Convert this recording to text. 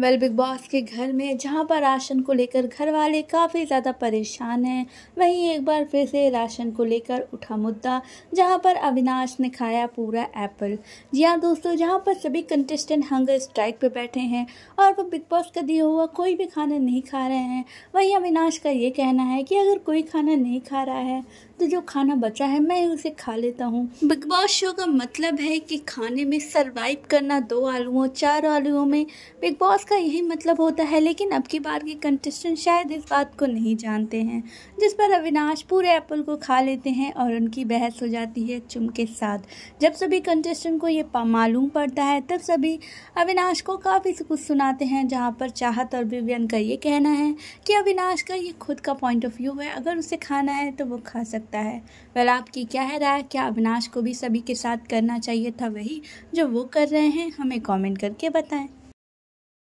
well big boss के घर में जहाँ पर राशन को लेकर घर वाले काफ़ी ज़्यादा परेशान हैं वहीं एक बार फिर से राशन को लेकर उठा मुद्दा जहाँ पर अविनाश ने खाया पूरा एप्पल जी हाँ दोस्तों जहाँ पर सभी कंटेस्टेंट हंगर स्ट्राइक पे बैठे हैं और वो बिग बॉस का दिया हुआ कोई भी खाना नहीं खा रहे हैं वहीं अविनाश का ये कहना है कि अगर कोई खाना नहीं खा रहा है तो जो खाना बचा है मैं उसे खा लेता हूँ बिग बॉस शो का मतलब है कि खाने में सरवाइव करना दो आलुओं चार आलुओं में बिग बॉस का यही मतलब होता है लेकिन अब की बार के कंटेस्टेंट शायद इस बात को नहीं जानते हैं जिस पर अविनाश पूरे एप्पल को खा लेते हैं और उनकी बहस हो जाती है चुम के साथ जब सभी कंटेस्टेंट को ये मालूम पड़ता है तब सभी अविनाश को काफ़ी कुछ सुनाते हैं जहाँ पर चाहत और विवियन का ये कहना है कि अविनाश का ये खुद का पॉइंट ऑफ व्यू है अगर उसे खाना है तो वो खा सकता सकता है वह आपकी क्या है राय क्या अविनाश को भी सभी के साथ करना चाहिए था वही जो वो कर रहे हैं हमें कमेंट करके बताएं